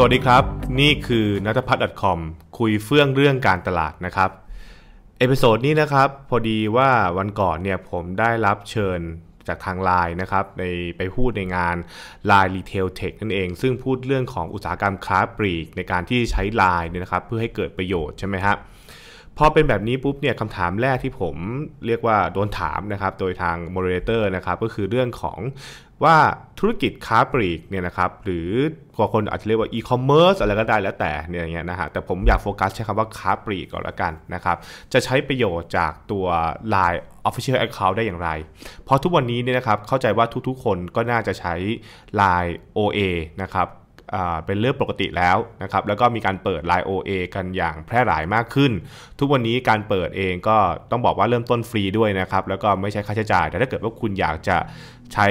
สวัสดีครับนี่คือนัทพัฒน์ .com คุยเฟื่องเรื่องการตลาดนะครับ เอพิโซดนี้นะครับ พอดีว่าวันก่อนเนี่ยผมได้รับเชิญจากทางไลน์นะครับในไปพูดในงาน Line Retail Tech นั่นเอง ซึ่งพูดเรื่องของอุตสาหกรรมค้าปลีกในการที่ใช้ไลน์เนี่ยนะครับ เพื่อให้เกิดประโยชน์ใช่ไหมครับพอเป็นแบบนี้ปุ๊บเนี่ยคำถามแรกที่ผมเรียกว่าโดนถามนะครับโดยทางโมเดเลเตอร์นะครับก็คือเรื่องของว่าธุรกิจค้าปลีกเนี่ยนะครับ หรือคนอาจจะเรียกว่าอีคอมเมิร์ซอะไรก็ได้แล้วแต่เนี่ยอย่างเงี้ยนะฮะแต่ผมอยากโฟกัสใช้คำว่าค้าปลีกก่อนละกันนะครับจะใช้ประโยชน์จากตัว Line Official Account ได้อย่างไร เพราะทุกวันนี้เนี่ยนะครับเข้าใจว่าทุกๆคนก็น่าจะใช้ Line OA นะครับเป็นเรื่องปกติแล้วนะครับ แล้วก็มีการเปิดไลน์ OA กันอย่างแพร่หลายมากขึ้น ทุกวันนี้การเปิดเองก็ต้องบอกว่าเริ่มต้นฟรีด้วยนะครับ แล้วก็ไม่ใช้ค่าใช้จ่าย แต่ถ้าเกิดว่าคุณอยากจะใช้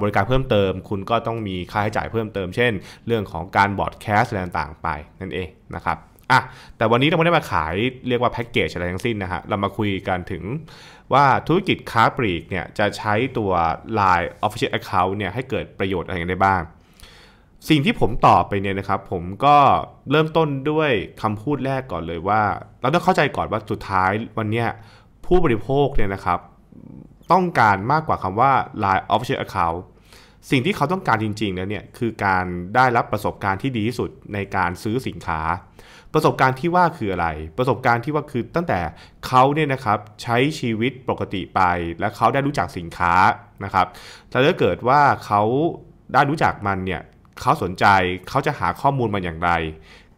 บริการเพิ่มเติม คุณก็ต้องมีค่าใช้จ่ายเพิ่มเติม เช่นเรื่องของการบอร์ดแคสต์อะไรต่างๆไปนั่นเองนะครับอ่ะแต่วันนี้เราไม่ได้มาขายเรียกว่าแพ็กเกจอะไรทั้งสิ้นนะฮะ เรามาคุยกันถึง ว่าธุรกิจค้าปลีกเนี่ยจะใช้ตัว Line Official Account เนี่ยให้เกิดประโยชน์อะไรได้บ้างสิ่งที่ผมตอบไปเนี่ยนะครับ ผมก็เริ่มต้นด้วยคำพูดแรกก่อนเลยว่า เราต้องเข้าใจก่อนว่า สุดท้ายวันนี้ผู้บริโภคเนี่ยนะครับต้องการมากกว่าคำว่า Line Official Account สิ่งที่เขาต้องการจริงๆแล้วเนี่ยคือการได้รับประสบการณ์ที่ดีที่สุดในการซื้อสินค้า ประสบการณ์ที่ว่าคืออะไร ประสบการณ์ที่ว่าคือตั้งแต่เขาเนี่ยนะครับใช้ชีวิตปกติไป และเขาได้รู้จักสินค้านะครับ แต่ถ้าเกิดว่าเขาได้รู้จักมันเนี่ยเขาสนใจ เขาจะหาข้อมูลมาอย่างไร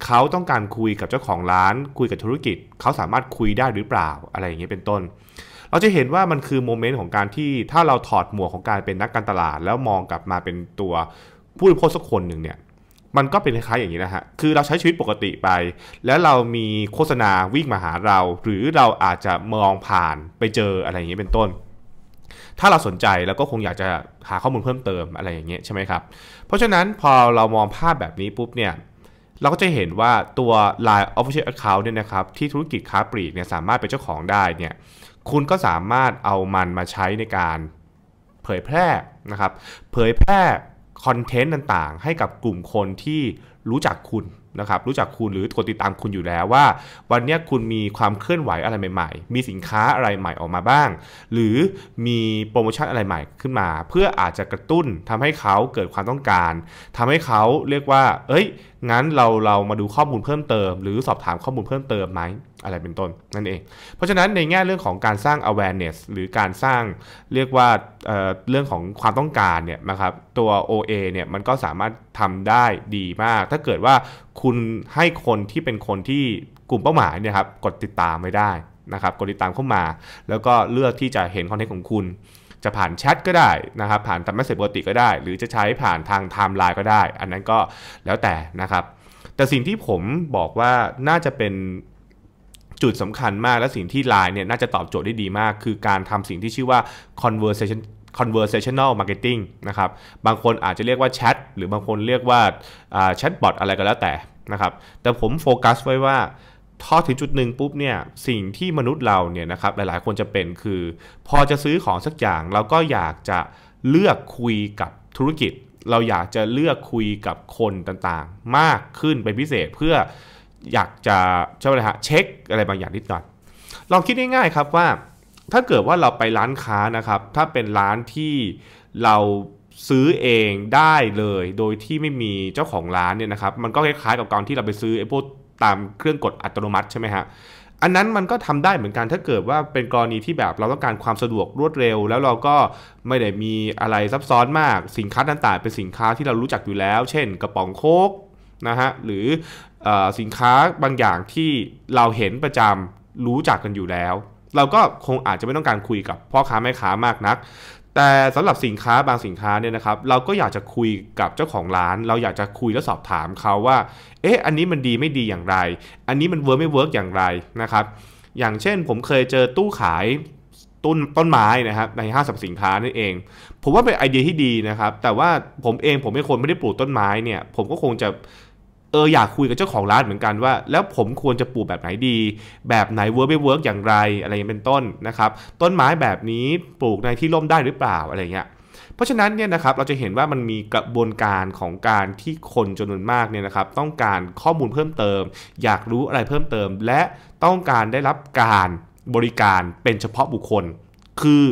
เขาต้องการคุยกับเจ้าของร้าน คุยกับธุรกิจ เขาสามารถคุยได้หรือเปล่า อะไรอย่างเงี้ยเป็นต้น เราจะเห็นว่ามันคือ โมเมนต์ของการที่ถ้าเราถอดหมวกของการเป็นนักการตลาด แล้วมองกลับมาเป็นตัวผู้บริโภคสักคนหนึ่งเนี่ย มันก็เป็นคล้ายๆอย่างนี้นะฮะ คือเราใช้ชีวิตปกติไป แล้วเรามีโฆษณาวิ่งมาหาเรา หรือเราอาจจะมองผ่านไปเจออะไรอย่างเงี้ยเป็นต้นถ้าเราสนใจแล้วก็คงอยากจะหาข้อมูลเพิ่มเติมอะไรอย่างเงี้ยใช่ไหมครับ เพราะฉะนั้นพอเรามองภาพแบบนี้ปุ๊บเนี่ยเราก็จะเห็นว่าตัว Line Official Account เนี่ยนะครับที่ธุรกิจค้าปลีกเนี่ยสามารถเป็นเจ้าของได้เนี่ยคุณก็สามารถเอามันมาใช้ในการเผยแพร่นะครับเผยแพร่คอนเทนต์ต่างๆ ให้กับกลุ่มคนที่รู้จักคุณนะครับรู้จักคุณหรือกดติดตามคุณอยู่แล้วว่าวันนี้คุณมีความเคลื่อนไหวอะไรใหม่ๆ มีสินค้าอะไรใหม่ออกมาบ้างหรือมีโปรโมชั่นอะไรใหม่ ขึ้นมา เพื่ออาจจะกระตุ้น ทำให้เขาเกิดความต้องการ ทำให้เขาเรียกว่า เอ้ย งั้นเราเรามาดูข้อมูลเพิ่มเติมหรือสอบถามข้อมูลเพิ่มเติมไหมะไรเป็นต้น นั่นเอง เพราะฉะนั้นในแง่เรื่องของการสร้าง awareness หรือการสร้างเรียกว่าเเรื่องของความต้องการเนี่ยนะครับ ตัว OA เนี่ยมันก็สามารถทำได้ดีมาก ถ้าเกิดว่าคุณให้คนที่เป็นคนที่กลุ่มเป้าหมายเนี่ยครับกดติดตามไม่ได้นะครับกดติดตามเข้ามา แล้วก็เลือกที่จะเห็นคอนเทนต์ของคุณ จะผ่านแชทก็ได้นะครับ ผ่านตามเมสเซจปกติก็ได้ หรือจะใช้ผ่านทางไทม์ไลน์ก็ได้ อันนั้นก็แล้วแต่นะครับ แต่สิ่งที่ผมบอกว่าน่าจะเป็นจุดสำคัญมากและสิ่งที่ไลน์เนี่ยน่าจะตอบโจทย์ได้ดีมาก คือการทำสิ่งที่ชื่อว่า conversation conversational marketing นะครับบางคนอาจจะเรียกว่าแชทหรือบางคนเรียกว่าแชทบอทอะไรก็แล้วแต่นะครับแต่ผมโฟกัสไว้ว่าทอถึงจุดหนึ่งปุ๊บเนี่ยสิ่งที่มนุษย์เราเนี่ยนะครับหลายๆ คนจะเป็นคือ พอจะซื้อของสักอย่างเราก็อยากจะเลือกคุยกับธุรกิจ เราอยากจะเลือกคุยกับคนต่างๆ มากขึ้นเป็นพิเศษเพื่ออยากจะใช่ไหมฮะเช็ค อะไรบางอย่างนิดหน่อยลองคิดง่ายๆครับว่า ถ้าเกิดว่าเราไปร้านค้านะครับถ้าเป็นร้านที่เราซื้อเองได้เลยโดยที่ไม่มีเจ้าของร้านเนี่ยนะครับมันก็คล้ายๆกับการที่เราไปซื้อไอ้พวกตามเครื่องกดอัตโนมัติใช่ไหมฮะอันนั้นมันก็ทำได้เหมือนกันถ้าเกิดว่าเป็นกรณีที่แบบเราต้องการความสะดวกรวดเร็ว แล้วเราก็ไม่ได้มีอะไรซับซ้อนมากสินค้าต่างๆเป็นสินค้าที่เรารู้จักอยู่แล้ว เช่น กระป๋องโคกนะฮะหรืออสินค้าบางอย่างที่เราเห็นประจำรู้จักกันอยู่แล้ว เราก็คงอาจจะไม่ต้องการคุยกับพ่อค้าแม่ค้ามากนัก แต่สำหรับสินค้าบางสินค้าเนี่ยนะครับเราก็อยากจะคุยกับเจ้าของร้าน เราอยากจะคุยและสอบถามเขาว่าเอ๊ะอันนี้มันดีไม่ดีอย่างไร อันนี้มันเวิร์กไม่เวิร์กอย่างไรนะครับอย่างเช่นผมเคยเจอตู้ขายต้นต้นไม้นะครับ ในห้างสรรพสินค้านั่นเอง ผมว่าเป็นไอเดีย ที่ดีนะครับแต่ว่าผมเองผมเป็นคนไม่ได้ปลูกต้นไม้เนี่ยผมก็คงจะเอออยากคุยกับเจ้าของร้านเหมือนกันว่า แล้วผมควรจะปลูกแบบไหนดี แบบไหนเวิร์กไม่เวิร์กอย่างไรอะไรเป็นต้นนะครับ ต้นไม้แบบนี้ปลูกในที่ร่มได้หรือเปล่าอะไรเงี้ยเพราะฉะนั้นเนี่ยนะครับเราจะเห็นว่ามันมีกระบวนการของการที่คนจำนวนมากเนี่ยนะครับ ต้องการข้อมูลเพิ่มเติม อยากรู้อะไรเพิ่มเติม และต้องการได้รับการบริการเป็นเฉพาะบุคคล คือ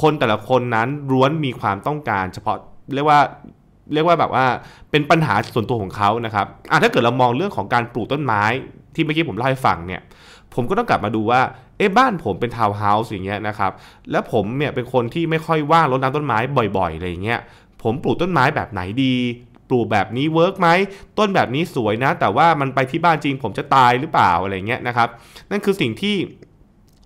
คนแต่ละคนนั้นร้วนมีความต้องการเฉพาะเรียกว่าเรียกว่าแบบว่าเป็นปัญหาส่วนตัวของเขานะครับถ้าเกิดเรามองเรื่องของการปลูกต้นไม้ ที่เมื่อกี้ผมเล่าให้ฟังเนี่ย ผมก็ต้องกลับมาดูว่าเอ๊ะบ้านผมเป็นทาวน์เฮาส์อย่างเงี้ยนะครับ แล้วผมเนี่ยเป็นคนที่ไม่ค่อยว่างรดน้ำต้นไม้บ่อยๆอะไรเงี้ย ผมปลูกต้นไม้แบบไหนดี ปลูกแบบนี้เวิร์กไหมต้นแบบนี้สวยนะ แต่ว่ามันไปที่บ้านจริง ผมจะตายหรือเปล่าอะไรเงี้ยนะครับนั่นคือสิ่งที่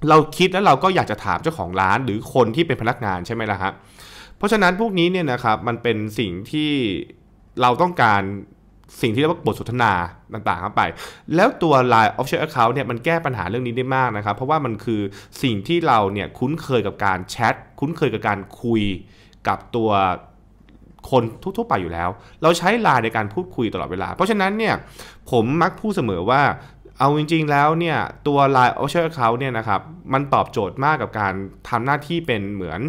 เราคิดแล้วเราก็อยากจะถามเจ้าของร้านหรือคนที่เป็นพนักงานใช่ไหมล่ะฮะเพราะฉะนั้น พวกนี้เนี่ยนะครับมันเป็นสิ่งที่เราต้องการสิ่งที่เรียกว่าบทสนทนาต่างๆเข้าไป แล้วตัว Line Official Account เนี่ยมันแก้ปัญหาเรื่องนี้ได้มากนะครับเพราะว่ามันคือสิ่งที่เราเนี่ยคุ้นเคยกับการแชทคุ้นเคยกับการคุยกับตัวคนทั่วๆไปอยู่แล้ว เราใช้ไลน์ในการพูดคุยตลอดเวลา เพราะฉะนั้นเนี่ยผมมักพูดเสมอว่าเอาจริงๆ แล้วเนี่ยตัว Line Official Account เนี่ยนะครับมันตอบโจทย์มากกับการทำหน้าที่เป็นเหมือน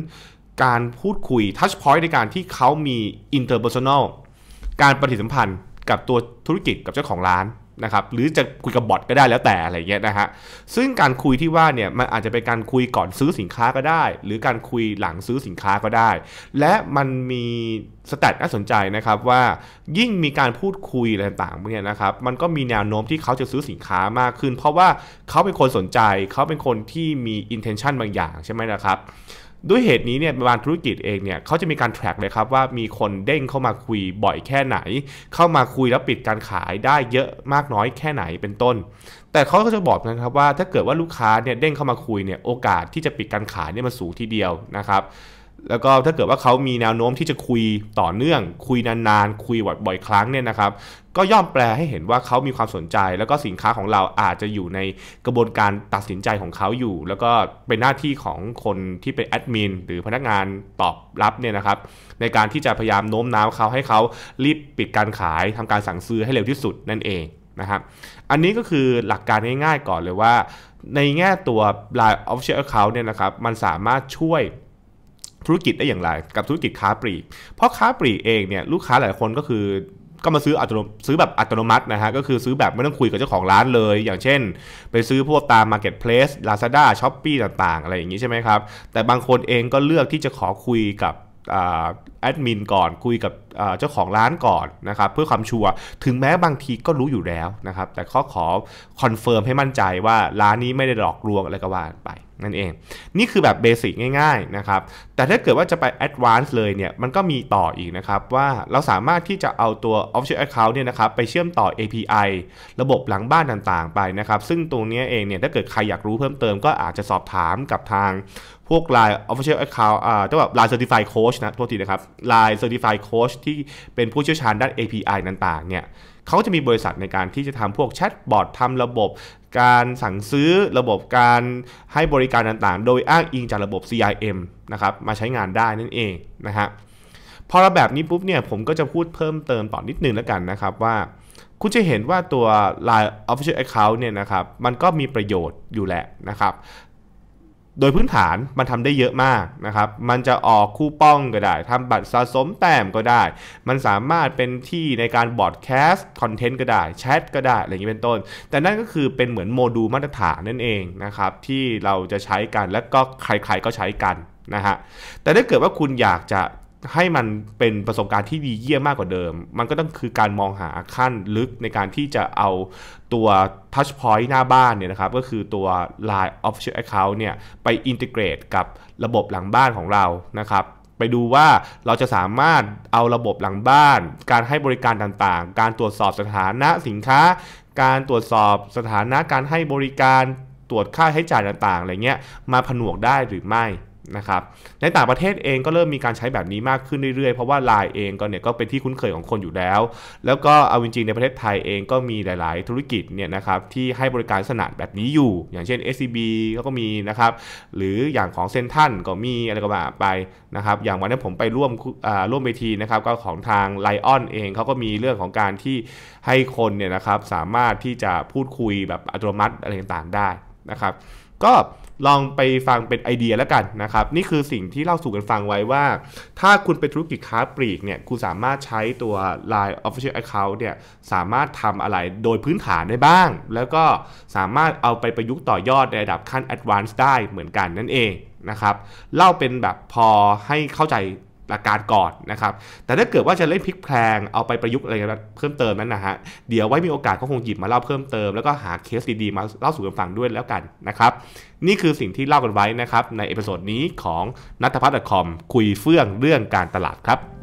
การพูดคุยทัชพอยต์ในการที่เขามีอินเตอร์เพอร์ซันอลการปฏิสัมพันธ์กับตัวธุรกิจกับเจ้าของร้านนะครับหรือจะคุยกับบอทก็ได้แล้วแต่อะไรเงี้ยนะฮะซึ่งการคุยที่ว่าเนี่ยมันอาจจะเป็นการคุยก่อนซื้อสินค้าก็ได้ หรือการคุยหลังซื้อสินค้าก็ได้ และมันมีสแตทน่าสนใจนะครับว่ายิ่งมีการพูดคุยอะไรต่างๆเนี่ยนะครับมันก็มีแนวโน้มที่เขาจะซื้อสินค้ามากขึ้น เพราะว่าเขาเป็นคนสนใจเขาเป็นคนที่มี intention บางอย่างใช่ไหมนะครับด้วยเหตุนี้เนี่ยบางธุรกิจเองเนี่ยเขาจะมีการแทร็กเลยครับว่ามีคนเด้งเข้ามาคุยบ่อยแค่ไหนเข้ามาคุยแล้วปิดการขายได้เยอะมากน้อยแค่ไหนเป็นต้น แต่เขาก็จะบอกนะครับว่าถ้าเกิดว่าลูกค้าเนี่ยเด้งเข้ามาคุยเนี่ยโอกาสที่จะปิดการขายเนี่ยมันสูงทีเดียวนะครับแล้วก็ถ้าเกิดว่าเขามีแนวโน้มที่จะคุยต่อเนื่อง คุยนานๆคุยบ่อยครั้งเนี่ยนะครับ ก็ย่อมแปลให้เห็นว่าเขามีความสนใจ แล้วก็สินค้าของเราอาจจะอยู่ในกระบวนการตัดสินใจของเขาอยู่ แล้วก็เป็นหน้าที่ของคนที่เป็นแอดมินหรือพนักงานตอบรับเนี่ยนะครับในการที่จะพยายามโน้มน้าวเขาให้เขารีบปิดการขายทำการสั่งซื้อให้เร็วที่สุดนั่นเองนะครับอันนี้ก็คือหลักการง่ายๆก่อนเลยว่า ในแง่ตัว Line Official Account เนี่ยนะครับมันสามารถช่วยธุรกิจได้อย่างไร กับธุรกิจค้าปลีก เพราะค้าปลีกเองเนี่ยลูกค้าหลายคนก็คือก็มาซื้ออัตโนซื้อแบบอัตโนมัตินะฮะ ก็คือซื้อแบบไม่ต้องคุยกับเจ้าของร้านเลย อย่างเช่น ไปซื้อพวกตาม Marketplace Lazada s h o p e e ต่างๆ อะไรอย่างนี้ใช่ไหมครับ แต่บางคนเองก็เลือกที่จะขอคุยกับแอดมินก่อนคุยกับเจ้าของร้านก่อนนะครับเพื่อความชัวร์ถึงแม้บางทีก็รู้อยู่แล้วนะครับแต่ขอขอคอนเฟิร์มให้มั่นใจว่าร้านนี้ไม่ได้หลอกลวงอะไรก็ว่าไปนั่นเอง นี่คือแบบเบสิกง่ายๆนะครับแต่ถ้าเกิดว่าจะไปแอดวานซ์เลยเนี่ยมันก็มีต่ออีกนะครับว่าเราสามารถที่จะเอาตัว Official Account เนี่ยนะครับไปเชื่อมต่อ API ระบบหลังบ้านต่างๆไปนะครับซึ่งตรงนี้เองเนี่ยถ้าเกิดใครอยากรู้เพิ่มเติมก็อาจจะสอบถามกับทางพวกลาย e Official Account อ่าเท่าแบบลาย e Certified Coach นะโทษทีนะครับลาย e Certified Coach ที่เป็นผู้เชี่ยวชาญด้าน API นนต่างๆเนี่ยเขาจะมีบริษัทในการที่จะทำพวกแชทบอททำระบบการสั่งซื้อระบบการให้บริการต่างๆ โดยอ้างอิงจากระบบ CRM นะครับมาใช้งานได้นั่นเองนะฮะพอเราแบบนี้ปุ๊บเนี่ยผมก็จะพูดเพิ่มเติมต่อนิดนึงแล้วกันนะครับว่าคุณจะเห็นว่าตัว Line Official Account เนี่ยนะครับมันก็มีประโยชน์อยู่แหละนะครับโดยพื้นฐานมันทำได้เยอะมากนะครับ มันจะออกคู่ป้องก็ได้ ทำบัตรสะสมแต้มก็ได้ มันสามารถเป็นที่ในการบอร์ดแคสต์คอนเทนต์ก็ได้แชทก็ได้ อะไรอย่างนี้เป็นต้น แต่นั่นก็คือเป็นเหมือนโมดูลมาตรฐานนั่นเองนะครับที่เราจะใช้กันและก็ใครๆก็ใช้กันนะฮะ แต่ถ้าเกิดว่าคุณอยากจะให้มันเป็นประสบการณ์ที่ดีเยี่ยมมากกว่าเดิม มันก็ต้องคือการมองหาขั้นลึกในการที่จะเอาตัวทัชพอยต์หน้าบ้านเนี่ยนะครับ ก็คือตัว Line Official Account เนี่ยไปอินทิเกรตกับระบบหลังบ้านของเรา นะครับ ไปดูว่าเราจะสามารถเอาระบบหลังบ้าน การให้บริการต่างๆ การตรวจสอบสถานะสินค้า การตรวจสอบสถานะการให้บริการตรวจค่าใช้จ่ายต่างๆ อะไรเงี้ย มาผนวกได้หรือไม่นะครับในต่างประเทศเองก็เริ่มมีการใช้แบบนี้มากขึ้นเรื่อยๆ เพราะว่า l ล n e เองก็เนี่ยก็เป็นที่คุ้นเคยของคนอยู่แล้ว แล้วก็เอาจริงๆในประเทศไทยเองก็มีหลาย ๆธุรกิจเนี่ยนะครับที่ให้บริการสนาดแบบนี้อยู่ อย่างเช่น SCB ก็มีนะครับ หรืออย่างของเซนทันก็มีอะไรก็ว่าไปนะครับ อย่างวันนี้ผมไปร่วมร่วมเวทีนะครับก็ของทางไลออนเองเขาก็มีเรื่องของการที่ให้คนเนี่ยนะครับสามารถที่จะพูดคุยแบบอัตโนมัติอะไรต่างๆได้นะครับก็ลองไปฟังเป็นไอเดียแล้วกันนะครับ นี่คือสิ่งที่เล่าสู่กันฟังไว้ว่า ถ้าคุณเป็นธุรกิจค้าปลีกเนี่ยคุณสามารถใช้ตัว Line Official Account เนี่ยสามารถทำอะไรโดยพื้นฐานได้บ้าง แล้วก็สามารถเอาไปประยุกต์ต่อยอด ในระดับขั้น Advanced ได้เหมือนกันนั่นเองนะครับเล่าเป็นแบบพอให้เข้าใจประกการก่อนนะครับ แต่ถ้าเกิดว่าจะเล่นพลิกแพลงเอาไปประยุกต์อะไรกันเพิ่มเติมนั้นนะฮะ เดี๋ยวไว้มีโอกาสก็คงหยิบมาเล่าเพิ่มเติม แล้วก็หาเคสดีๆมาเล่าสู่กันฟังด้วยแล้วกันนะครับ นี่คือสิ่งที่เล่ากันไว้นะครับ ในเอพิโซดนี้ของนัทพัฒน์คอมคุยเฟื่องเรื่องการตลาดครับ